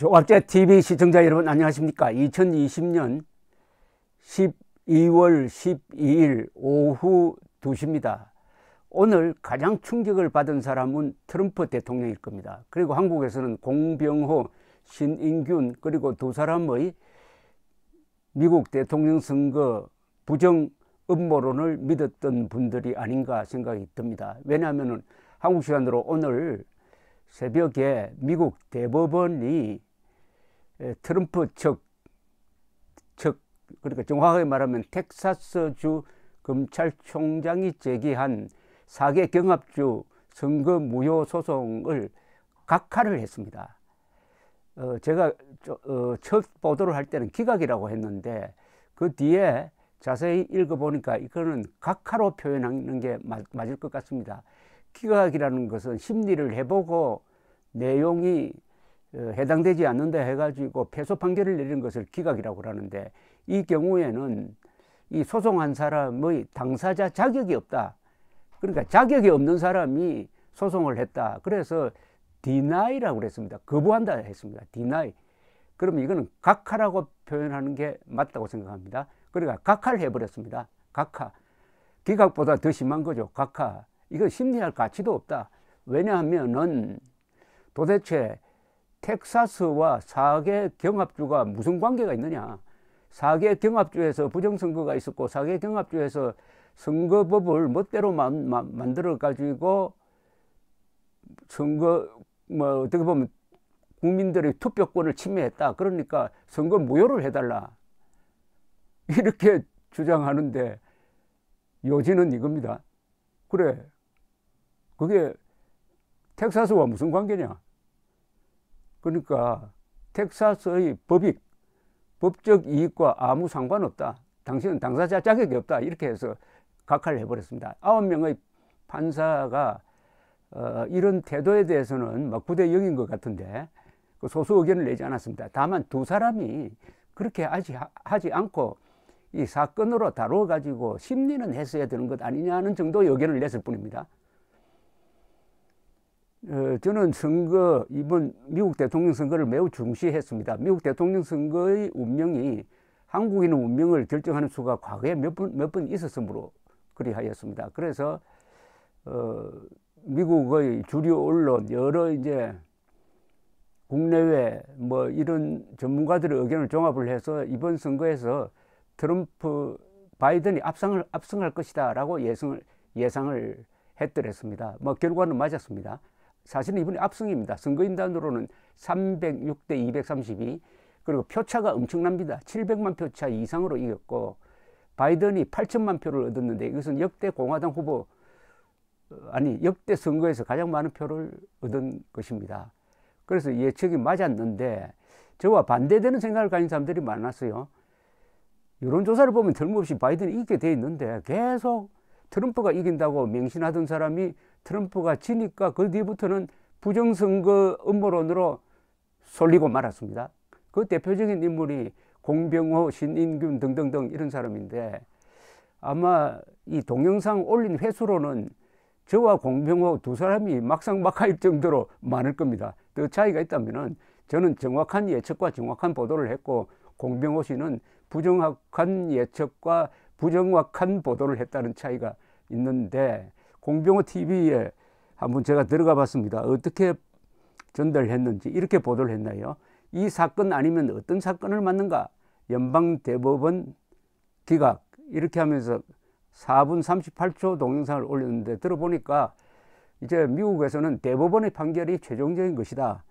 조각제 TV 시청자 여러분 안녕하십니까 2020년 12월 12일 오후 2시입니다 오늘 가장 충격을 받은 사람은 트럼프 대통령일 겁니다 그리고 한국에서는 공병호 신인균 그리고 두 사람의 미국 대통령 선거 부정 음모론을 믿었던 분들이 아닌가 생각이 듭니다 왜냐하면 한국 시간으로 오늘 새벽에 미국 대법원이 트럼프 측, 측 그러니까 정확하게 말하면 텍사스주 검찰총장이 제기한 사개 경합주 선거 무효 소송을 각하를 했습니다. 어, 제가 어, 첫 보도를 할 때는 기각이라고 했는데 그 뒤에 자세히 읽어보니까 이거는 각하로 표현하는 게 맞, 맞을 것 같습니다. 기각이라는 것은 심리를 해보고 내용이 어, 해당되지 않는다 해가지고 패소 판결을 내린 것을 기각이라고 하는데 이 경우에는 이 소송한 사람의 당사자 자격이 없다. 그러니까 자격이 없는 사람이 소송을 했다. 그래서 디나이라고 그랬습니다. 거부한다 했습니다. 디나이. 그럼 이거는 각하라고 표현하는 게 맞다고 생각합니다. 그러니까 각하를 해버렸습니다. 각하. 기각보다 더 심한 거죠. 각하. 이건 심리할 가치도 없다. 왜냐하면은 도대체 텍사스와 4개 경합주가 무슨 관계가 있느냐. 4개 경합주에서 부정선거가 있었고 4개 경합주에서 선거법을 멋대로 만, 만, 만들어 가지고 선거 뭐 어떻게 보면 국민들의 투표권을 침해했다. 그러니까 선거 무효를 해달라. 이렇게 주장하는데 요지는 이겁니다. 그래. 그게 텍사스와 무슨 관계냐? 그러니까 텍사스의 법익, 법적 이익과 아무 상관없다. 당신은 당사자 자격이 없다. 이렇게 해서 각하를 해버렸습니다. 아홉 명의 판사가 어, 이런 태도에 대해서는 막 9대 0인 것 같은데 그 소수 의견을 내지 않았습니다. 다만 두 사람이 그렇게 하지, 하지 않고 이 사건으로 다루어가지고 심리는 했어야 되는 것 아니냐는 정도의 의견을 냈을 뿐입니다. 어, 저는 선거, 이번 미국 대통령 선거를 매우 중시했습니다. 미국 대통령 선거의 운명이 한국인의 운명을 결정하는 수가 과거에 몇 번, 몇번 있었으므로 그리하였습니다. 그래서, 어, 미국의 주류 언론, 여러 이제 국내외 뭐 이런 전문가들의 의견을 종합을 해서 이번 선거에서 트럼프, 바이든이 압승을, 압승할 것이다 라고 예상을, 예상을 했더랬습니다. 뭐 결과는 맞았습니다. 사실은 이번에 압승입니다. 선거인단으로는 306 대 232 그리고 표차가 엄청납니다. 700만 표차 이상으로 이겼고 바이든이 8천만 표를 얻었는데 이것은 역대 공화당 후보 어, 아니 역대 선거에서 가장 많은 표를 얻은 것입니다. 그래서 예측이 맞았는데 저와 반대되는 생각을 가진 사람들이 많았어요. 여론조사를 보면 틀림없이 바이든이 이기게 돼 있는데 계속 트럼프가 이긴다고 맹신하던 사람이 트럼프가 지니까 그 뒤부터는 부정선거 음모론으로 쏠리고 말았습니다. 그 대표적인 인물이 공병호, 신인균 등등등 이런 사람인데 아마 이 동영상 올린 횟수로는 저와 공병호 두 사람이 막상막하 정도로 많을 겁니다. 그 차이가 있다면 저는 정확한 예측과 정확한 보도를 했고 공병호 씨는 부정확한 예측과 부정확한 보도를 했다는 차이가 있는데 공병호 TV에 한번 제가 들어가 봤습니다. 어떻게 전달했는지 이렇게 보도를 했나요? 이 사건 아니면 어떤 사건을 맞는가? 연방대법원 기각 이렇게 하면서 4분 38초 동영상을 올렸는데 들어보니까 이제 미국에서는 대법원의 판결이 최종적인 것이다.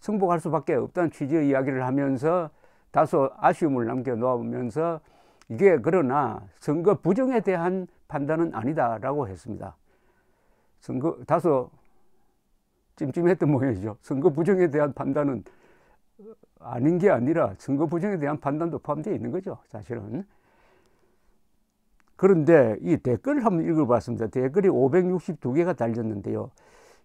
승복할 수밖에 없다는 취지의 이야기를 하면서 다소 아쉬움을 남겨놓으면서 이게 그러나 선거 부정에 대한 판단은 아니다라고 했습니다. 선거 다소 찜찜했던 모양이죠. 선거 부정에 대한 판단은 아닌 게 아니라 선거 부정에 대한 판단도 포함되어 있는 거죠. 사실은. 그런데 이 댓글을 한번 읽어봤습니다. 댓글이 562개가 달렸는데요.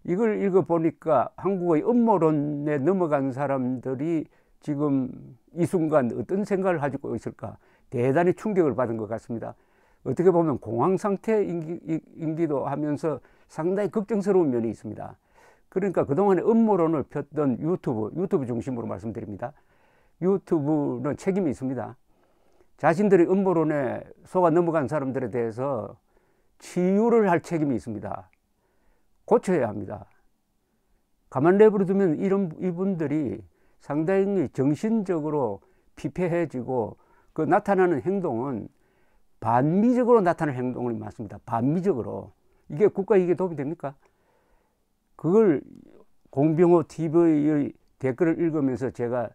이걸 읽어보니까 한국의 음모론에 넘어간 사람들이 지금 이 순간 어떤 생각을 가지고 있을까? 대단히 충격을 받은 것 같습니다. 어떻게 보면 공황 상태인기도 하면서 상당히 걱정스러운 면이 있습니다. 그러니까 그동안에 음모론을 폈던 유튜브, 유튜브 중심으로 말씀드립니다. 유튜브는 책임이 있습니다. 자신들의 음모론에 속아 넘어간 사람들에 대해서 치유를 할 책임이 있습니다. 고쳐야 합니다. 가만 내버려 두면 이런 이분들이 상당히 정신적으로 피폐해지고 그 나타나는 행동은 반미적으로 나타나는 행동을 맞습니다. 반미적으로. 이게 국가 이익 도움이 됩니까? 그걸 공병호 TV의 댓글을 읽으면서 제가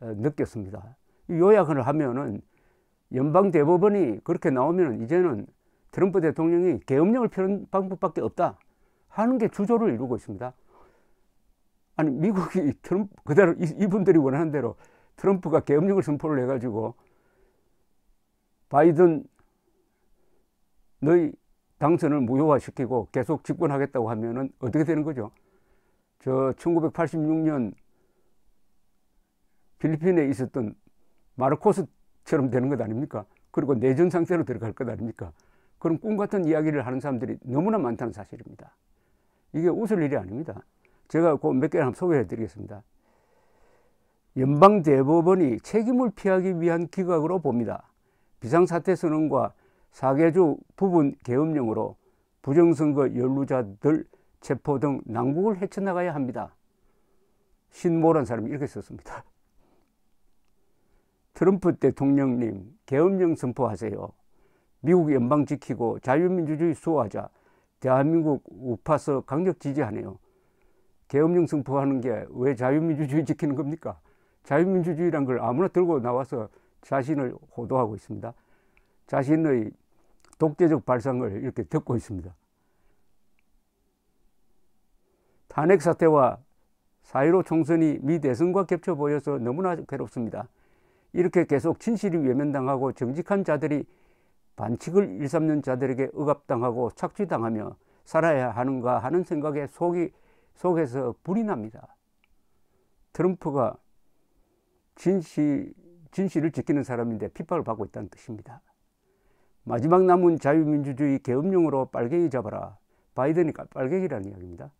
어, 느꼈습니다. 요약을 하면은 연방 대법원이 그렇게 나오면 이제는 트럼프 대통령이 계엄령을 펴는 방법밖에 없다 하는 게 주조를 이루고 있습니다. 아니 미국이 트럼프 그대로 이분들이 원하는 대로 트럼프가 계엄령을 선포를 해가지고 바이든 너희 당선을 무효화시키고 계속 집권하겠다고 하면은 어떻게 되는 거죠? 저 1986년 필리핀에 있었던 마르코스처럼 되는 것 아닙니까? 그리고 내전 상태로 들어갈 것 아닙니까? 그런 꿈 같은 이야기를 하는 사람들이 너무나 많다는 사실입니다. 이게 웃을 일이 아닙니다. 제가 그 몇 개를 한번 소개해 드리겠습니다. 연방대법원이 책임을 피하기 위한 기각으로 봅니다. 비상사태 선언과 사개주 부분 계엄령으로 부정선거 연루자들 체포 등 난국을 헤쳐나가야 합니다. 신모란 사람이 이렇게 썼습니다. 트럼프 대통령님 계엄령 선포하세요. 미국 연방 지키고 자유민주주의 수호하자 대한민국 우파서 강력 지지하네요. 계엄령 선포하는 게 왜 자유민주주의 지키는 겁니까? 자유민주주의란 걸 아무나 들고 나와서 자신을 호도하고 있습니다. 자신의 독재적 발상을 이렇게 듣고 있습니다. 탄핵 사태와 사이로 총선이 미 대선과 겹쳐 보여서 너무나 괴롭습니다. 이렇게 계속 진실이 외면당하고 정직한 자들이 반칙을 일삼는 자들에게 억압당하고 착취당하며 살아야 하는가 하는 생각에 속이 속에서 불이 납니다. 트럼프가 진실 진실을 지키는 사람인데 핍박을 받고 있다는 뜻입니다. 마지막 남은 자유민주주의 계엄령으로 빨갱이 잡아라. 바이든이 빨갱이라는 이야기입니다.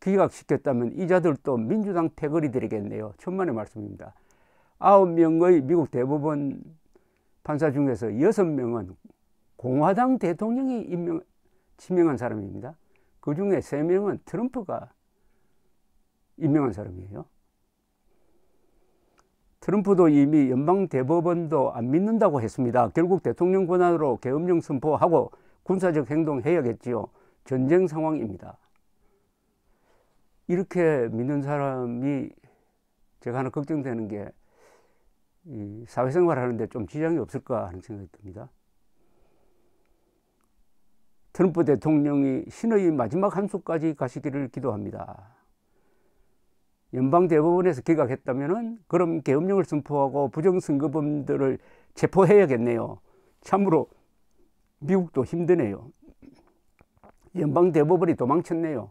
기각시켰다면 이자들도 민주당 태거리 되겠네요. 천만의 말씀입니다. 아홉 명의 미국 대법원 판사 중에서 여섯 명은 공화당 대통령이 임명, 지명한 사람입니다. 그 중에 세 명은 트럼프가 임명한 사람이에요. 트럼프도 이미 연방 대법원도 안 믿는다고 했습니다. 결국 대통령 권한으로 계엄령 선포하고 군사적 행동해야겠지요. 전쟁 상황입니다. 이렇게 믿는 사람이 제가 하나 걱정되는 게 사회생활 하는데 좀 지장이 없을까 하는 생각이 듭니다. 트럼프 대통령이 신의 마지막 한 수까지 가시기를 기도합니다. 연방 대법원에서 기각했다면 그럼 계엄령을 선포하고 부정선거범들을 체포해야겠네요. 참으로 미국도 힘드네요. 연방 대법원이 도망쳤네요.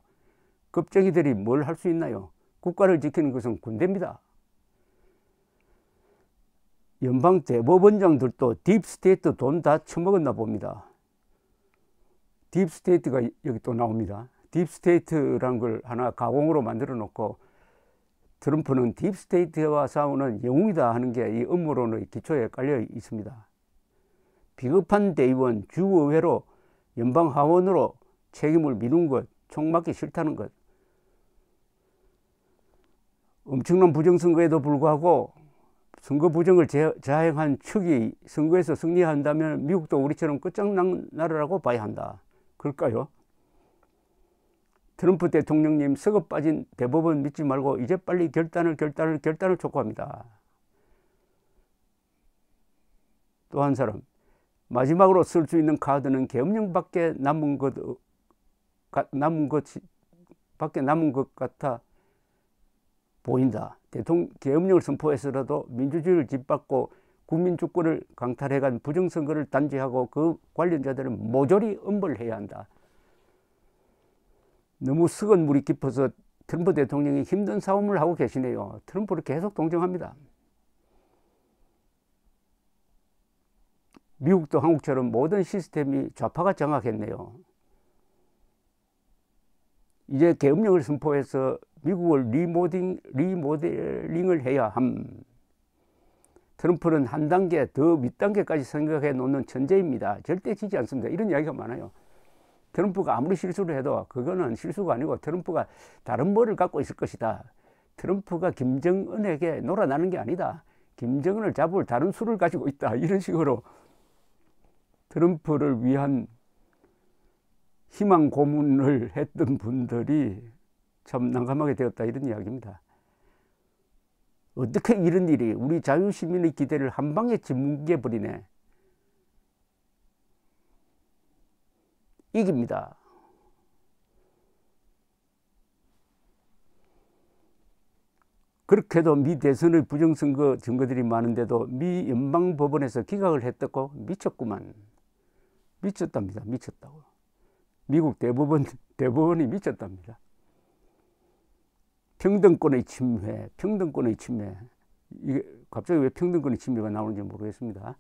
급쟁이들이 뭘 할 수 있나요? 국가를 지키는 것은 군대입니다. 연방 대법원장들도 딥스테이트 돈 다 처먹었나 봅니다. 딥스테이트가 여기 또 나옵니다. 딥스테이트라는 걸 하나 가공으로 만들어 놓고 트럼프는 딥스테이트와 싸우는 영웅이다 하는 게이 음모론의 기초에 깔려 있습니다. 비겁한 대의원 주의회로 연방 하원으로 책임을 미룬 것, 총맞기 싫다는 것. 엄청난 부정선거에도 불구하고 선거 부정을 자행한 측이 선거에서 승리한다면 미국도 우리처럼 끝장난 나라라고 봐야 한다. 그럴까요? 트럼프 대통령님 썩어 빠진 대법원 믿지 말고 이제 빨리 결단을 결단을 결단을 촉구합니다. 또 한 사람 마지막으로 쓸 수 있는 카드는 계엄령밖에 남은 것 남은 것 밖에 남은 것 같아 보인다. 대통령 계엄령을 선포해서라도 민주주의를 짓밟고 국민 주권을 강탈해간 부정선거를 단죄하고 그 관련자들은 모조리 엄벌해야 한다. 너무 썩은 물이 깊어서 트럼프 대통령이 힘든 싸움을 하고 계시네요. 트럼프를 계속 동정합니다. 미국도 한국처럼 모든 시스템이 좌파가 장악했네요. 이제 계엄령을 선포해서 미국을 리모딩, 리모델링을 해야 함. 트럼프는 한 단계 더 밑단계까지 생각해 놓는 천재입니다. 절대 지지 않습니다. 이런 이야기가 많아요. 트럼프가 아무리 실수를 해도 그거는 실수가 아니고 트럼프가 다른 머리를 갖고 있을 것이다. 트럼프가 김정은에게 놀아나는 게 아니다. 김정은을 잡을 다른 수를 가지고 있다. 이런 식으로 트럼프를 위한 희망 고문을 했던 분들이 참 난감하게 되었다. 이런 이야기입니다. 어떻게 이런 일이 우리 자유시민의 기대를 한 방에 짓뭉개버리네. 이깁니다. 그렇게도 미 대선의 부정선거 증거들이 많은데도 미 연방법원에서 기각을 했다고 미쳤구만. 미쳤답니다. 미쳤다고. 미국 대법원, 대법원이 미쳤답니다. 평등권의 침해, 평등권의 침해. 이게 갑자기 왜 평등권의 침해가 나오는지 모르겠습니다.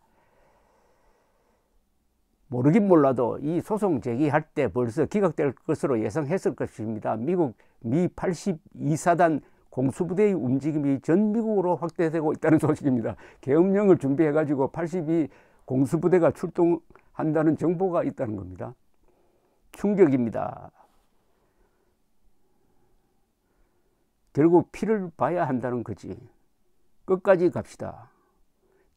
모르긴 몰라도 이 소송 제기할 때 벌써 기각될 것으로 예상했을 것입니다. 미국 미 82사단 공수부대의 움직임이 전 미국으로 확대되고 있다는 소식입니다. 계엄령을 준비해가지고 82 공수부대가 출동한다는 정보가 있다는 겁니다. 충격입니다. 결국 피를 봐야 한다는 거지. 끝까지 갑시다.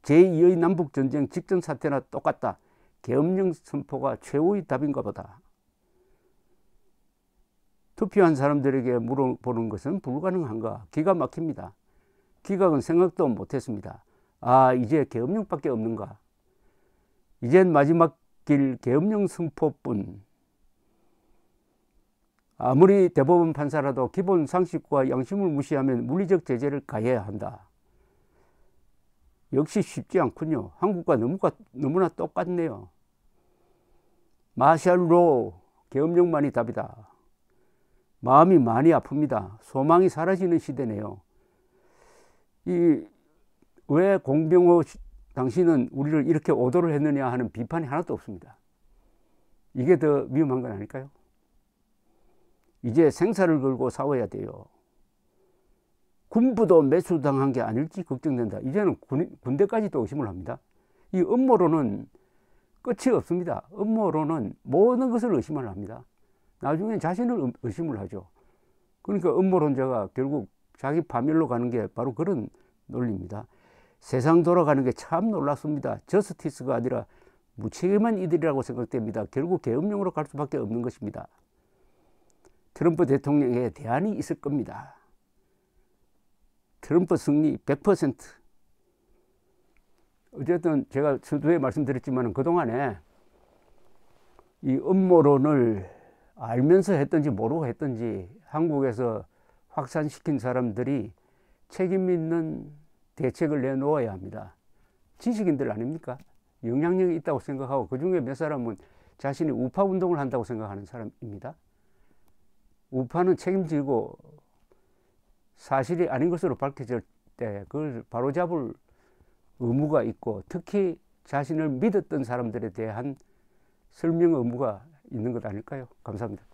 제2의 남북전쟁 직전 사태나 똑같다. 계엄령 선포가 최후의 답인가 보다. 투표한 사람들에게 물어보는 것은 불가능한가 기가 막힙니다. 기각은 생각도 못했습니다. 아 이제 계엄령밖에 없는가. 이젠 마지막 길 계엄령 선포뿐. 아무리 대법원 판사라도 기본 상식과 양심을 무시하면 물리적 제재를 가해야 한다. 역시 쉽지 않군요. 한국과 너무나 똑같네요. 마샬로 계엄령만이 답이다. 마음이 많이 아픕니다. 소망이 사라지는 시대네요. 이 왜 공병호 당신은 우리를 이렇게 오도를 했느냐 하는 비판이 하나도 없습니다. 이게 더 위험한 건 아닐까요? 이제 생사를 걸고 싸워야 돼요. 군부도 매수당한 게 아닐지 걱정된다. 이제는 군, 군대까지도 의심을 합니다. 이 음모론은 끝이 없습니다. 음모론은 모든 것을 의심을 합니다. 나중엔 자신을 의심을 하죠. 그러니까 음모론자가 결국 자기 파멸로 가는 게 바로 그런 논리입니다. 세상 돌아가는 게 참 놀랍습니다. 저스티스가 아니라 무책임한 이들이라고 생각됩니다. 결국 계엄령으로 갈 수밖에 없는 것입니다. 트럼프 대통령에 대안이 있을 겁니다. 트럼프 승리 100% 어쨌든 제가 서두에 말씀드렸지만 그동안에 이 음모론을 알면서 했든지 모르고 했든지 한국에서 확산시킨 사람들이 책임 있는 대책을 내놓아야 합니다. 지식인들 아닙니까? 영향력이 있다고 생각하고 그 중에 몇 사람은 자신이 우파 운동을 한다고 생각하는 사람입니다. 우파는 책임지고 사실이 아닌 것으로 밝혀질 때 그걸 바로잡을 의무가 있고 특히 자신을 믿었던 사람들에 대한 설명 의무가 있는 것 아닐까요? 감사합니다.